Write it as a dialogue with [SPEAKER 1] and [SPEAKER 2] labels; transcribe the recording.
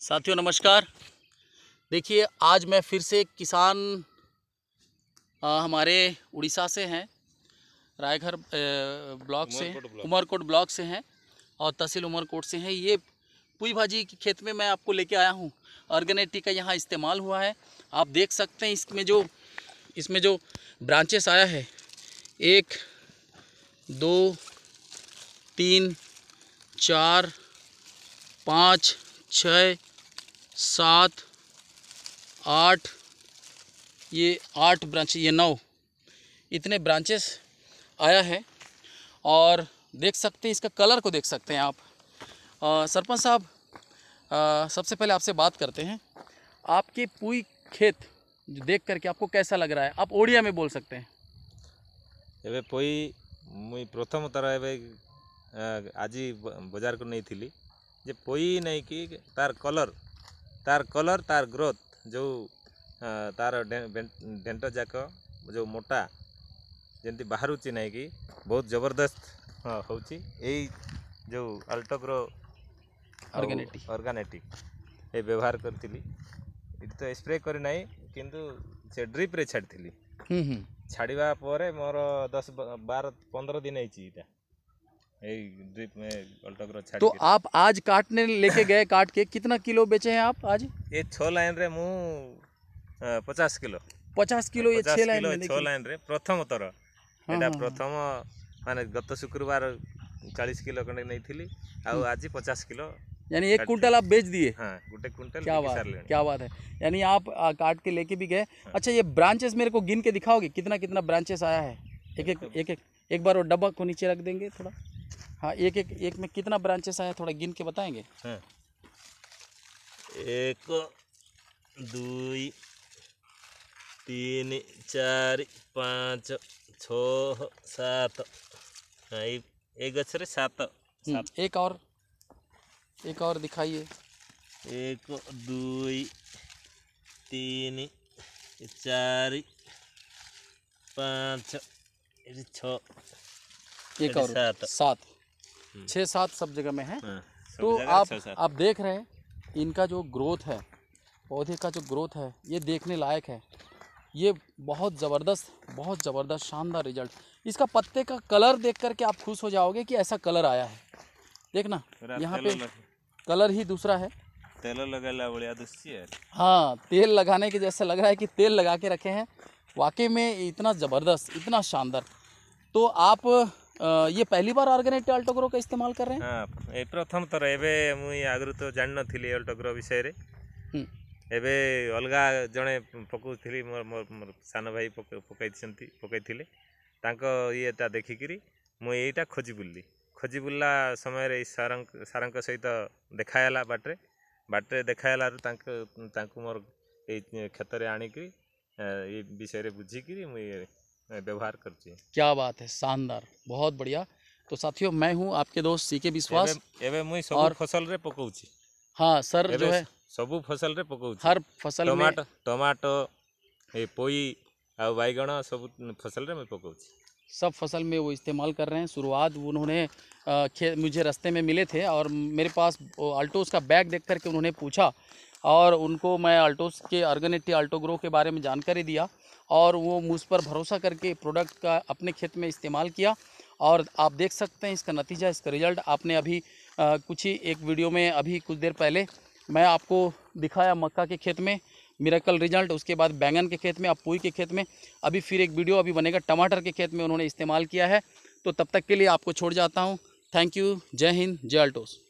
[SPEAKER 1] साथियों नमस्कार देखिए आज मैं फिर से किसान आ, हमारे उड़ीसा से हैं रायघर ब्लॉक से उमरकोट ब्लॉक से हैं और तहसील उमरकोट से हैं ये पुई भाजी के खेत में मैं आपको लेके आया हूँ अर्गनेटी का यहाँ इस्तेमाल हुआ है आप देख सकते हैं इसमें जो इसमें जो ब्रांचेस आया है एक दो तीन चार पाँच छः सात आठ ये आठ ब्रांच ये नौ इतने ब्रांचेस आया है और देख सकते हैं इसका कलर को देख सकते हैं आप सरपंच साहब सबसे पहले आपसे बात करते हैं आपके पूरी खेत जो देख करके आपको कैसा लग रहा है आप ओडिया में बोल सकते हैं
[SPEAKER 2] ଏବେ ପୋଇ ମୁଇଁ ପ୍ରଥମ ଥର ଏବେ ଆଜି ବଜାରକୁ ନେଇଥିଲି पोई नहीं कि तार कलर ତାର କଲର୍ ତାର ଗ୍ରୋଥ୍ ଯେଉଁ ତାର ଡେଣ୍ଟ ଯାକ ଯେଉଁ ମୋଟା ଯେମିତି ବାହାରୁଛି ନାଇଁକି ବହୁତ ଜବରଦସ୍ତ ହେଉଛି ଏଇ ଯେଉଁ ଆଲ୍ଟୋଗ୍ରୋ ଅର୍ଗାନେଟିକ୍ ଅର୍ଗାନେଟିକ୍ ଏ ବ୍ୟବହାର କରିଥିଲି ଏଠି ତ ସ୍ପ୍ରେ କରିନାହିଁ କିନ୍ତୁ ସେ ଡ୍ରିପ୍ରେ ଛାଡ଼ିଥିଲି ଛାଡ଼ିବା ପରେ ମୋର ଦଶ ବାର ପନ୍ଦର ଦିନ ହେଇଛି ଏଇଟା तो आप
[SPEAKER 1] आज काटने लेके गए काट के कितना किलो बेचे हैं आप आज
[SPEAKER 2] ये छो लाइन रे मु पचास किलो पचास किलो ये छह लाइन छो लाइन रे प्रथम तर हाँ, हाँ, हाँ। प्रथम मान गत शुक्रवार चालीस किलो खंडे नहीं थी आज पचास किलो यानी एक क्विंटल आप
[SPEAKER 1] बेच दिए हाँ, क्या बात क्या बात है यानी आप आ, काट के लेके भी गए हाँ। अच्छा ये ब्रांचेस मेरे को गिन के दिखाओगे कितना कितना ब्रांचेस आया है एक एक एक एक, एक बार वो डब्बा को नीचे रख देंगे थोड़ा हाँ एक एक एक में कितना ब्रांचेस आया थोड़ा गिन के बताएंगे
[SPEAKER 2] एक दुई तीन चार पाँच छ सात हाँ, एक अच्छे सात हम्म,
[SPEAKER 1] सात एक और एक और दिखाइए
[SPEAKER 2] एक दुई तीन चार पाँच छ
[SPEAKER 1] एक और सात हम्म। छः सात सब जगह में है हाँ,
[SPEAKER 2] तो आप आप
[SPEAKER 1] देख रहे हैं इनका जो ग्रोथ है पौधे का जो ग्रोथ है ये देखने लायक है ये बहुत ज़बरदस्त बहुत ज़बरदस्त शानदार रिजल्ट इसका पत्ते का कलर देख करके आप खुश हो जाओगे कि ऐसा कलर आया है देखना यहाँ पे कलर ही दूसरा है
[SPEAKER 2] तेल लगा बढ़िया
[SPEAKER 1] हाँ तेल लगाने के जैसे लग रहा है कि तेल लगा के रखे हैं वाकई में इतना ज़बरदस्त इतना शानदार तो आप ये पहली बार ऑर्गेनिक अल्टो ग्रो का इस्तेमाल कर रहे हैं ए हाँ, प्रथम थर एबे मुई
[SPEAKER 2] आगरु तो जान नथिली अल्टो ग्रो विषय रे हम्म। एबे अलगा जणे पकउथिली मोर मोर सान भाई पकाइछंती पकाइथिले तांको येटा देखिकिरी ମୁଁ ଏଇଟା ଖୋଜି ବୁଲିଲି ଖୋଜି सारंग ସମୟରେ ଏଇ ସାରଙ୍କ ସାରଙ୍କ बाटरे ଦେଖାହେଲା ବାଟରେ तांको ଦେଖାହେଲାରୁ ତାଙ୍କ ତାଙ୍କୁ ମୋର ଏଇ କ୍ଷେତରେ ଆଣିକିରି ଏ ବିଷୟରେ ବୁଝିକିରି ମୁଁ व्यवहार करती है
[SPEAKER 1] क्या बात है शानदार बहुत बढ़िया तो साथियों मैं हूँ आपके दोस्त सी के विश्वास
[SPEAKER 2] और फसल रे पकाउची हाँ सर जो है सब फसल रे पकाउची हर फसल टमाटो टमाटो पोई और बैगण सब फसल रे मैं पकाउची
[SPEAKER 1] सब फसल में वो इस्तेमाल कर रहे हैं शुरुआत उन्होंने मुझे रास्ते में मिले थे और मेरे पास आल्टो उसका बैग देख करके उन्होंने पूछा और उनको मैं अल्टोस के ऑर्गेनिटी अल्टो ग्रो के बारे में जानकारी दिया और वो मुझ पर भरोसा करके प्रोडक्ट का अपने खेत में इस्तेमाल किया और आप देख सकते हैं इसका नतीजा इसका रिज़ल्ट आपने अभी आ, कुछ ही एक वीडियो में अभी कुछ देर पहले मैं आपको दिखाया मक्का के खेत में मिराकल रिजल्ट उसके बाद बैंगन के खेत में अब पुई के खेत में अभी फिर एक वीडियो अभी बनेगा टमाटर के खेत में उन्होंने इस्तेमाल किया है तो तब तक के लिए आपको छोड़ जाता हूँ थैंक यू जय हिंद जय अल्टोस